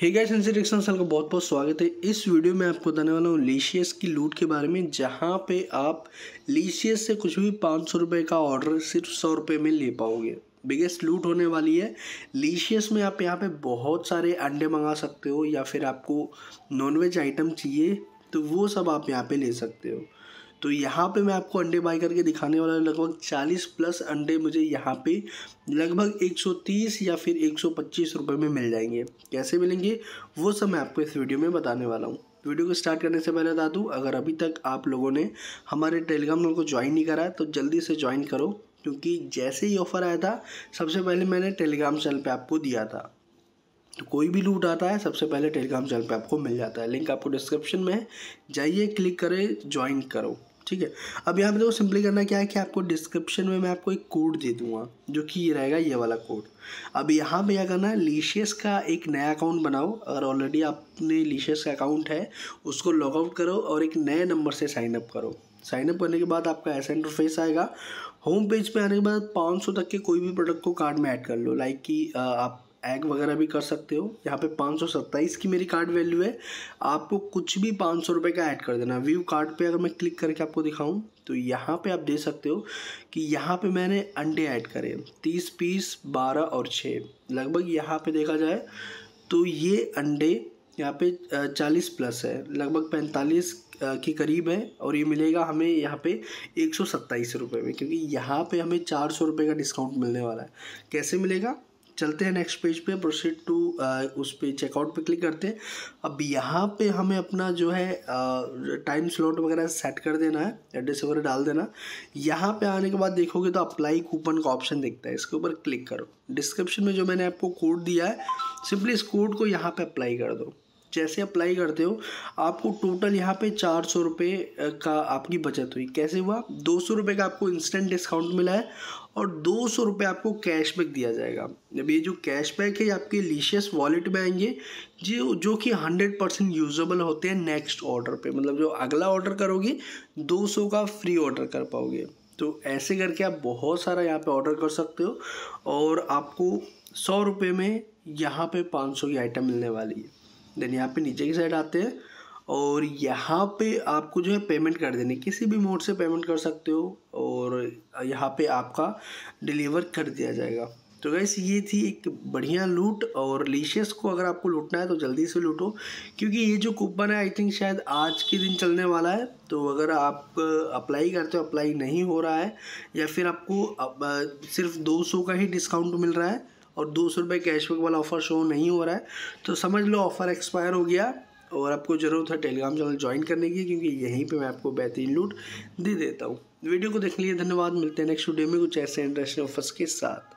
hey guys इंसिटेक्शन sir का बहुत बहुत स्वागत है इस वीडियो में आपको बताने वाला हूँ लीशियस की लूट के बारे में जहाँ पे आप लीशियस से कुछ भी पाँच सौ रुपये का ऑर्डर सिर्फ सौ रुपये में ले पाओगे बिगेस्ट लूट होने वाली है लीशियस में आप यहाँ पे बहुत सारे अंडे मंगा सकते हो या फिर आपको नॉनवेज आइटम चाहिए तो वो सब आप यहाँ पे ले सकते हो तो यहाँ पे मैं आपको अंडे बाई करके दिखाने वाला हूँ लगभग 40 प्लस अंडे मुझे यहाँ पे लगभग 130 या फिर 125 रुपए में मिल जाएंगे कैसे मिलेंगे वो सब मैं आपको इस वीडियो में बताने वाला हूँ वीडियो को स्टार्ट करने से पहले बता दूँ अगर अभी तक आप लोगों ने हमारे टेलीग्राम चैनल को ज्वाइन नहीं करा तो जल्दी से ज्वाइन करो क्योंकि जैसे ही ऑफ़र आया था सबसे पहले मैंने टेलीग्राम चैनल पर आपको दिया था तो कोई भी लूट आता है सबसे पहले टेलीग्राम चैनल पे आपको मिल जाता है लिंक आपको डिस्क्रिप्शन में है जाइए क्लिक करें ज्वाइन करो ठीक है अब यहाँ पे देखो सिंपली करना क्या है कि आपको डिस्क्रिप्शन में मैं आपको एक कोड दे दूंगा जो कि ये रहेगा ये वाला कोड अब यहाँ पे क्या करना है लीशियस का एक नया अकाउंट बनाओ अगर ऑलरेडी आपने लीशियस का अकाउंट है उसको लॉगआउट करो और एक नए नंबर से साइनअप करो साइनअप करने के बाद आपका ऐसा इंटरफेस आएगा होम पेज पे आने के बाद पाँच सौ तक के कोई भी प्रोडक्ट को कार्ड में ऐड कर लो लाइक कि आप एग वगैरह भी कर सकते हो यहाँ पे पाँच सौ सत्ताईस की मेरी कार्ड वैल्यू है आपको कुछ भी पाँच सौ रुपये का ऐड कर देना व्यू कार्ड पे अगर मैं क्लिक करके आपको दिखाऊं तो यहाँ पे आप देख सकते हो कि यहाँ पे मैंने अंडे ऐड करे तीस पीस बारह और छः लगभग यहाँ पे देखा जाए तो ये अंडे यहाँ पे चालीस प्लस है लगभग पैंतालीस के करीब है और ये मिलेगा हमें यहाँ पे एक सौ सत्ताईस रुपये में क्योंकि यहाँ पे हमें चार सौ रुपये का डिस्काउंट मिलने वाला है कैसे मिलेगा चलते हैं नेक्स्ट पेज पे प्रोसीड टू uh, उस पे चेकआउट पे क्लिक करते हैं अब यहाँ पे हमें अपना जो है टाइम uh, स्लॉट वगैरह सेट कर देना है एड्रेस वगैरह डाल देना यहाँ पे आने के बाद देखोगे तो अप्लाई कूपन का ऑप्शन दिखता है इसके ऊपर क्लिक करो डिस्क्रिप्शन में जो मैंने आपको कोड दिया है सिंपली इस कोड को यहाँ पर अप्लाई कर दो जैसे अप्लाई करते हो आपको टोटल यहाँ पे चार सौ रुपये का आपकी बचत हुई कैसे हुआ दो सौ रुपये का आपको इंस्टेंट डिस्काउंट मिला है और दो सौ रुपये आपको कैशबैक दिया जाएगा अब ये जो कैशबैक है आपके लीशियस वॉलेट में आएंगे जो जो कि हंड्रेड परसेंट यूजेबल होते हैं नेक्स्ट ऑर्डर पे मतलब जो अगला ऑर्डर करोगे दो सौ का फ्री ऑर्डर कर पाओगे तो ऐसे करके आप बहुत सारा यहाँ पे ऑर्डर कर सकते हो और आपको सौ रुपये में यहाँ पे पाँच सौ की आइटम मिलने वाली है देन यहाँ पे नीचे की साइड आते हैं और यहाँ पे आपको जो है पेमेंट कर देनी किसी भी मोड से पेमेंट कर सकते हो और यहाँ पे आपका डिलीवर कर दिया जाएगा तो गैस ये थी एक बढ़िया लूट और लीशियस को अगर आपको लूटना है तो जल्दी से लूटो क्योंकि ये जो कूपन है आई थिंक शायद आज के दिन चलने वाला है तो अगर आप अप्लाई करते हो अप्लाई नहीं हो रहा है या फिर आपको सिर्फ 200 का ही डिस्काउंट मिल रहा है और दो सौ रुपये कैशबैक वाला ऑफ़र शो नहीं हो रहा है तो समझ लो ऑफ़र एक्सपायर हो गया और आपको ज़रूरत है टेलीग्राम चैनल ज्वाइन करने की क्योंकि यहीं पे मैं आपको बेहतरीन लूट दे देता हूँ वीडियो को देखने के लिए धन्यवाद मिलते हैं नेक्स्ट वीडियो में कुछ ऐसे इंटरेस्टिंग ऑफर्स के साथ